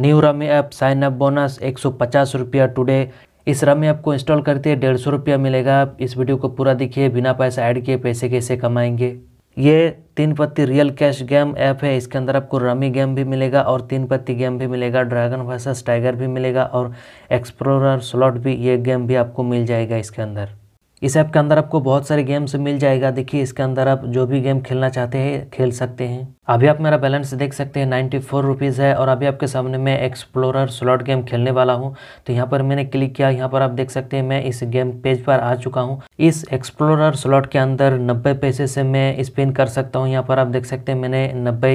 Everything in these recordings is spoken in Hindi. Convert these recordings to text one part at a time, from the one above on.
new rummy app sign up bonus एक सौ पचास रुपया टुडे इस रमी ऐप को इंस्टॉल करते डेढ़ सौ रुपया मिलेगा इस वीडियो को पूरा देखिए बिना पैसा ऐड किए पैसे कैसे कमाएंगे ये तीन पत्ती रियल कैश गेम ऐप है इसके अंदर आपको रमी गेम भी मिलेगा और तीन पत्ती गेम भी मिलेगा ड्रैगन वर्सेस टाइगर भी मिलेगा और एक्सप्लोरर स्लॉट भी ये गेम भी आपको मिल जाएगा इसके अंदर इस ऐप के अंदर आपको बहुत सारे गेम्स मिल जाएगा देखिए इसके अंदर आप जो भी गेम खेलना चाहते हैं खेल सकते हैं अभी आप मेरा बैलेंस देख सकते हैं नाइन्टी फोर रुपीज़ है और अभी आपके सामने मैं एक्सप्लोरर स्लॉट गेम खेलने वाला हूं तो यहां पर मैंने क्लिक किया यहां पर आप देख सकते हैं मैं इस गेम पेज पर आ चुका हूं इस एक्सप्लोरर स्लॉट के अंदर नब्बे पैसे से मैं स्पिन कर सकता हूँ यहाँ पर आप देख सकते हैं मैंने नब्बे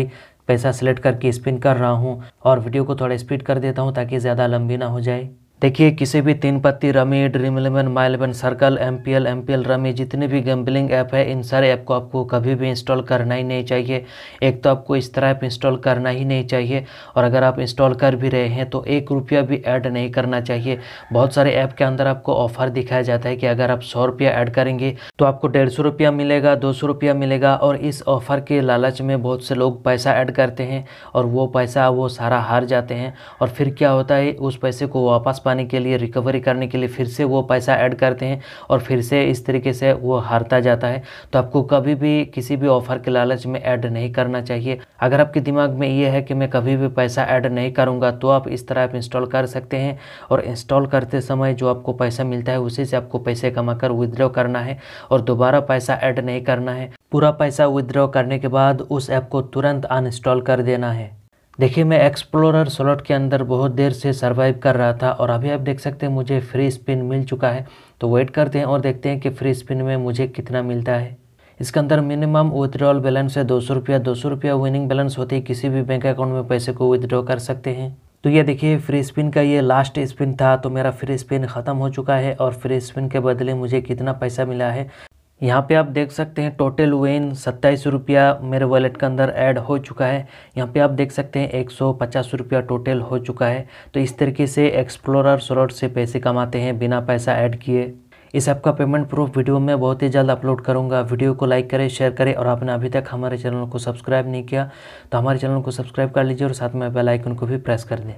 पैसा सेलेक्ट करके स्पिन कर रहा हूँ और वीडियो को थोड़ा स्पीड कर देता हूँ ताकि ज़्यादा लंबी ना हो जाए देखिए किसी भी तीन पत्ती rummy Dream Eleven My Eleven Circle M P L M P L rummy जितने भी गैम्बलिंग ऐप है इन सारे ऐप को आपको कभी भी इंस्टॉल करना ही नहीं चाहिए एक तो आपको इस तरह ऐप इंस्टॉल करना ही नहीं चाहिए और अगर आप इंस्टॉल कर भी रहे हैं तो एक रुपया भी ऐड नहीं करना चाहिए बहुत सारे ऐप के अंदर आपको ऑफर दिखाया जाता है कि अगर आप सौ रुपया ऐड करेंगे तो आपको डेढ़ सौ रुपया मिलेगा दो सौ रुपया मिलेगा और इस ऑफर के लालच में बहुत से लोग पैसा ऐड करते हैं और वो पैसा वो सारा हार जाते हैं और फिर क्या होता है उस पैसे को वापस पाने के लिए रिकवरी करने के लिए फिर से वो पैसा ऐड करते हैं और फिर से इस तरीके से वो हारता जाता है तो आपको कभी भी किसी भी ऑफर के लालच में ऐड नहीं करना चाहिए अगर आपके दिमाग में ये है कि मैं कभी भी पैसा ऐड नहीं करूँगा तो आप इस तरह आप इंस्टॉल कर सकते हैं और इंस्टॉल करते समय जो आपको पैसा मिलता है उसी से आपको पैसे कमा कर विदड्रॉ करना है और दोबारा पैसा ऐड नहीं करना है पूरा पैसा विदड्रॉ करने के बाद उस ऐप को तुरंत अनइंस्टॉल कर देना है देखिए मैं एक्सप्लोरर स्लॉट के अंदर बहुत देर से सर्वाइव कर रहा था और अभी आप देख सकते हैं मुझे फ्री स्पिन मिल चुका है तो वेट करते हैं और देखते हैं कि फ्री स्पिन में मुझे कितना मिलता है इसके अंदर मिनिमम विदड्रॉल बैलेंस है दो सौ रुपया दो सौ रुपया विनिंग बैलेंस होती है किसी भी बैंक अकाउंट में पैसे को विदड्रॉ कर सकते हैं तो ये देखिए फ्री स्पिन का ये लास्ट स्पिन था तो मेरा फ्री स्पिन ख़त्म हो चुका है और फ्री स्पिन के बदले मुझे कितना पैसा मिला है यहाँ पे आप देख सकते हैं टोटल वेन सत्ताईस रुपया मेरे वॉलेट के अंदर ऐड हो चुका है यहाँ पे आप देख सकते हैं एक सौ पचास रुपया टोटल हो चुका है तो इस तरीके से एक्सप्लोरर स्लॉट से पैसे कमाते हैं बिना पैसा ऐड किए इस ऐप का पेमेंट प्रूफ वीडियो में बहुत ही जल्द अपलोड करूँगा वीडियो को लाइक करें शेयर करें और आपने अभी तक हमारे चैनल को सब्सक्राइब नहीं किया तो हमारे चैनल को सब्सक्राइब कर लीजिए और साथ में बेल आइकन को भी प्रेस कर दें